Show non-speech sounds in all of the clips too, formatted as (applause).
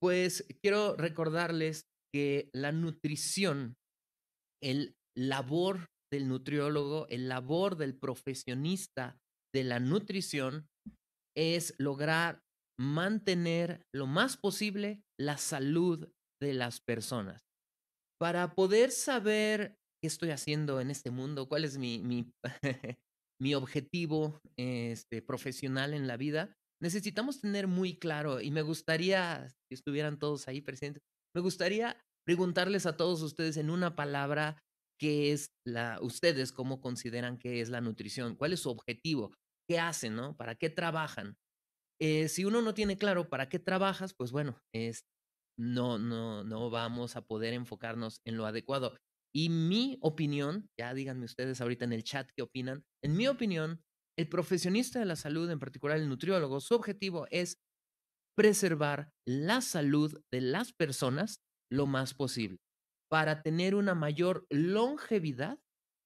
pues quiero recordarles que la nutrición, el labor del nutriólogo, el labor del profesionista de la nutrición es lograr mantener lo más posible la salud de las personas. Para poder saber qué estoy haciendo en este mundo, cuál es mi, mi, (laughs) mi objetivo este, profesional en la vida, necesitamos tener muy claro, y me gustaría, si estuvieran todos ahí presentes, me gustaría preguntarles a todos ustedes en una palabra qué es la, ustedes cómo consideran que es la nutrición, cuál es su objetivo, qué hacen, ¿no? ¿Para qué trabajan? Eh, si uno no tiene claro para qué trabajas, pues bueno, es, no, no, no vamos a poder enfocarnos en lo adecuado. Y mi opinión, ya díganme ustedes ahorita en el chat qué opinan, en mi opinión, el profesionista de la salud, en particular el nutriólogo, su objetivo es preservar la salud de las personas lo más posible para tener una mayor longevidad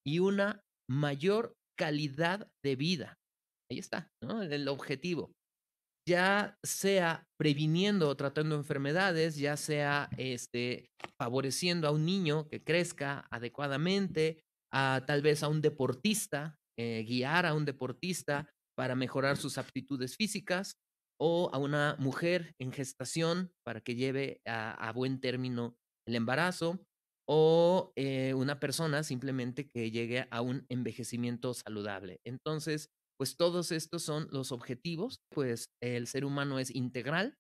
y una mayor calidad de vida. Ahí está, El objetivo. Ya sea previniendo o tratando enfermedades, ya sea este, favoreciendo a un niño que crezca adecuadamente, a, tal vez a un deportista eh, guiar a un deportista para mejorar sus aptitudes físicas o a una mujer en gestación para que lleve a, buen término el embarazo o eh, una persona simplemente que llegue a un envejecimiento saludable. Entonces, pues todos estos son los objetivos, pues el ser humano es integral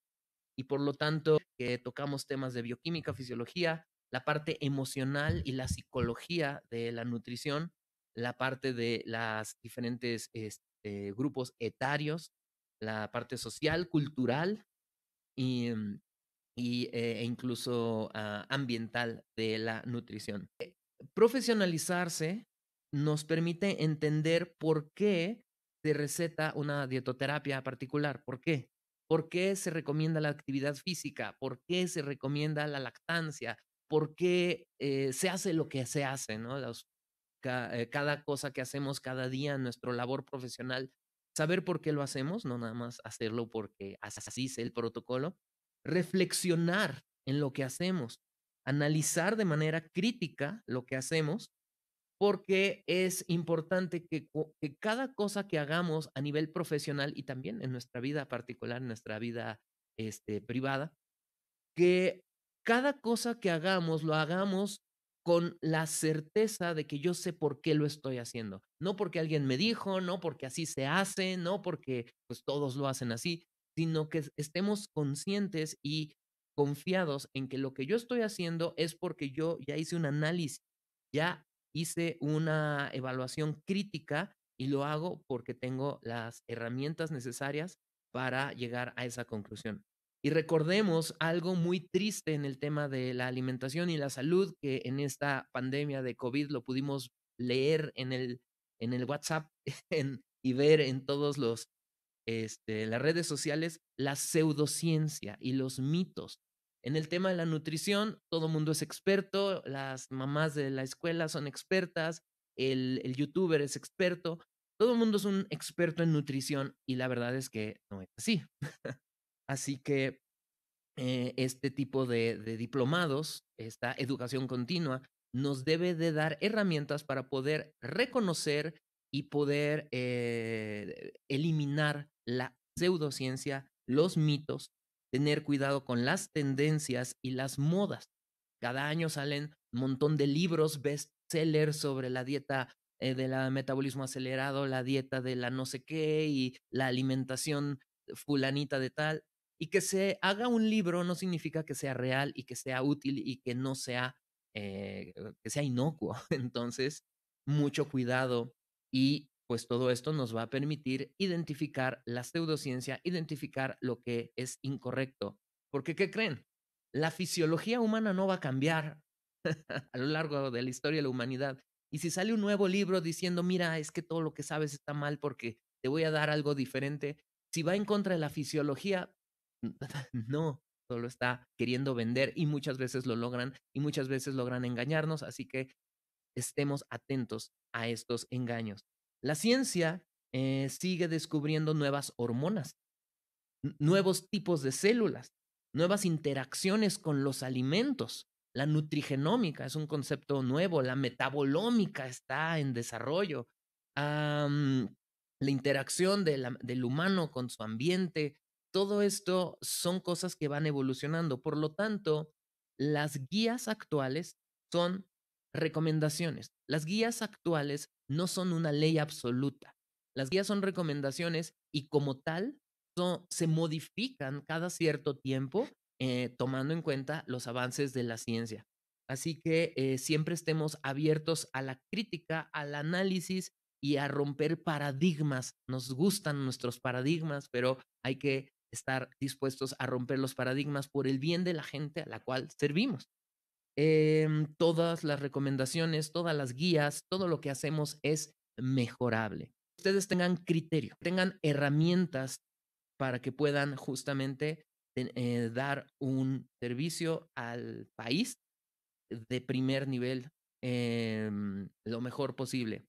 y por lo tanto que tocamos temas de bioquímica, fisiología, la parte emocional y la psicología de la nutrición la parte de las diferentes este, grupos etarios, la parte social, cultural y, mm, eh, e incluso ah, ambiental de la nutrición. Eh, profesionalizarse nos permite entender por qué se receta una dietoterapia particular, por qué, por qué se recomienda la actividad física, por qué se recomienda la lactancia, por qué eh, se hace lo que se hace, ¿no? Eh, cada cosa que hacemos cada día, en nuestra labor profesional, saber por qué lo hacemos, no nada más hacerlo porque así es el protocolo, reflexionar en lo que hacemos, analizar de manera crítica lo que hacemos, porque es importante que, cada cosa que hagamos a nivel profesional y también en nuestra vida particular, en nuestra vida este, privada, que cada cosa que hagamos lo hagamos con la certeza de que yo sé por qué lo estoy haciendo. No porque alguien me dijo, no porque así se hace, no porque pues todos lo hacen así, sino que estemos conscientes y confiados en que lo que yo estoy haciendo es porque yo ya hice un análisis, ya hice una evaluación crítica y lo hago porque tengo las herramientas necesarias para llegar a esa conclusión. Y recordemos algo muy triste en el tema de la alimentación y la salud, que en esta pandemia de COVID lo pudimos leer en el, en el WhatsApp (laughs) en, y ver en todos los este, las redes sociales la pseudociencia y los mitos. En el tema de la nutrición, todo mundo es experto, las mamás de la escuela son expertas, el, el youtuber es experto, todo el mundo es un experto en nutrición y la verdad es que no es así. (laughs) Así que eh, este tipo de, diplomados, esta educación continua, nos debe de dar herramientas para poder reconocer y poder eh, eliminar la pseudociencia, los mitos, tener cuidado con las tendencias y las modas. Cada año salen un montón de libros bestsellers sobre la dieta eh, del metabolismo acelerado, la dieta de la no sé qué y la alimentación fulanita de tal. Y que se haga un libro no significa que sea real y que sea útil y que no sea, eh, que sea inocuo. (laughs) Entonces, mucho cuidado y pues todo esto nos va a permitir identificar la pseudociencia, identificar lo que es incorrecto. Porque, ¿qué creen? La fisiología humana no va a cambiar (laughs) a lo largo de la historia de la humanidad. Y si sale un nuevo libro diciendo, mira, es que todo lo que sabes está mal porque te voy a dar algo diferente, si va en contra de la fisiología, (laughs) No, solo está queriendo vender y muchas veces lo logran y muchas veces logran engañarnos, así que estemos atentos a estos engaños. La ciencia eh, sigue descubriendo nuevas hormonas, mm. nuevos tipos de células, nuevas interacciones con los alimentos. La nutrigenómica es un concepto nuevo, la metabolómica está en desarrollo, la interacción del humano con su ambiente, todo esto son cosas que van evolucionando. Por lo tanto, las guías actuales son recomendaciones. Las guías actuales no son una ley absoluta. Las guías son recomendaciones y como tal se modifican cada cierto tiempo eh, tomando en cuenta los avances de la ciencia. Así que eh, siempre estemos abiertos a la crítica, al análisis y a romper paradigmas. Nos gustan nuestros paradigmas, pero hay que estar dispuestos a romper los paradigmas por el bien de la gente a la cual servimos. Em, todas las recomendaciones, todas las guías, todo lo que hacemos es mejorable. Ustedes tengan criterio, tengan herramientas para que puedan justamente eh, dar un servicio al país de primer nivel em, lo mejor posible.